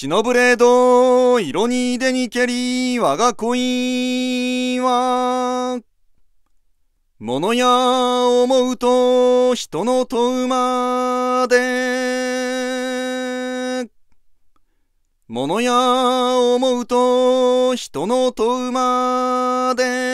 シノブレ色に出にけり、我が恋は、物や思うと、人の問うまで、物や思うと、人の問うまで、